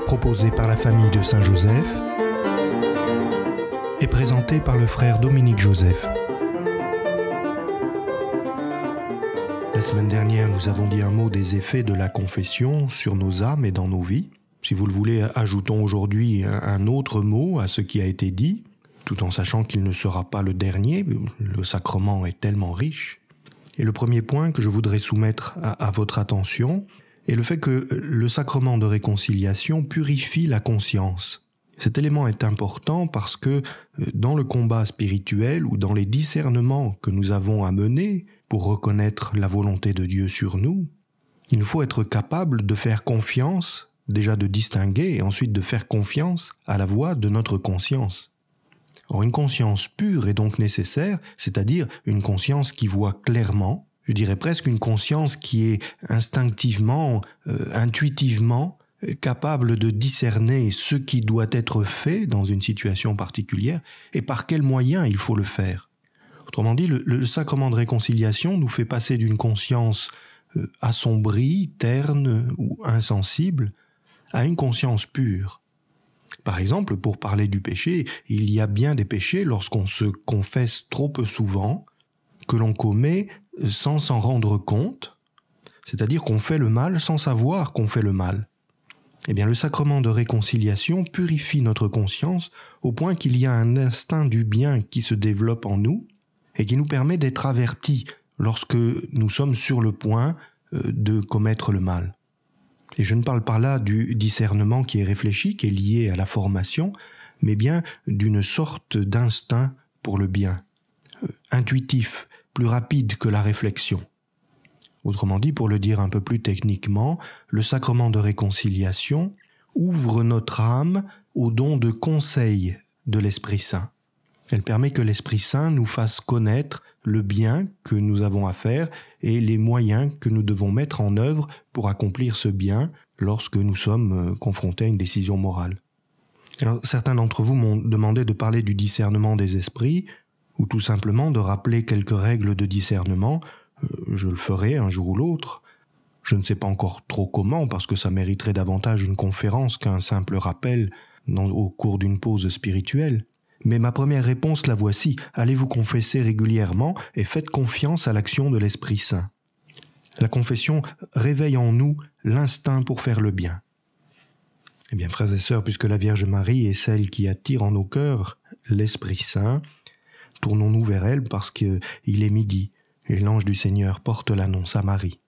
proposé par la famille de Saint-Joseph et présenté par le frère Dominique Joseph. La semaine dernière, nous avons dit un mot des effets de la confession sur nos âmes et dans nos vies. Si vous le voulez, ajoutons aujourd'hui un autre mot à ce qui a été dit, tout en sachant qu'il ne sera pas le dernier, le sacrement est tellement riche. Et le premier point que je voudrais soumettre à votre attention, et le fait que le sacrement de réconciliation purifie la conscience. Cet élément est important parce que euh, dans le combat spirituel ou dans les discernements que nous avons à mener pour reconnaître la volonté de Dieu sur nous, il nous faut être capable de faire confiance, déjà de distinguer et ensuite de faire confiance à la voix de notre conscience. Or, une conscience pure est donc nécessaire, c'est-à-dire une conscience qui voit clairement, je dirais presque une conscience qui est instinctivement, euh, intuitivement capable de discerner ce qui doit être fait dans une situation particulière et par quels moyens il faut le faire. Autrement dit, le, sacrement de réconciliation nous fait passer d'une conscience euh, assombrie, terne ou insensible à une conscience pure. Par exemple, pour parler du péché, il y a bien des péchés lorsqu'on se confesse trop peu souvent, que l'on commet sans s'en rendre compte, c'est-à-dire qu'on fait le mal sans savoir qu'on fait le mal. Eh bien, le sacrement de réconciliation purifie notre conscience au point qu'il y a un instinct du bien qui se développe en nous et qui nous permet d'être avertis lorsque nous sommes sur le point euh, de commettre le mal. Et je ne parle pas là du discernement qui est réfléchi, qui est lié à la formation, mais bien d'une sorte d'instinct pour le bien, euh, intuitif, plus rapide que la réflexion. Autrement dit, pour le dire un peu plus techniquement, le sacrement de réconciliation ouvre notre âme au don de conseil de l'Esprit Saint. Elle permet que l'Esprit Saint nous fasse connaître le bien que nous avons à faire et les moyens que nous devons mettre en œuvre pour accomplir ce bien lorsque nous sommes euh, confrontés à une décision morale. Alors, certains d'entre vous m'ont demandé de parler du discernement des esprits ou tout simplement de rappeler quelques règles de discernement, euh, je le ferai un jour ou l'autre. Je ne sais pas encore trop comment, parce que ça mériterait davantage une conférence qu'un simple rappel au cours d'une pause spirituelle. Mais ma première réponse la voici, allez vous confesser régulièrement et faites confiance à l'action de l'Esprit Saint. La confession réveille en nous l'instinct pour faire le bien. Eh bien, frères et sœurs, puisque la Vierge Marie est celle qui attire en nos cœurs l'Esprit Saint, Tournons-nous vers elle parce qu'il est midi, et l'ange du Seigneur porte l'annonce à Marie.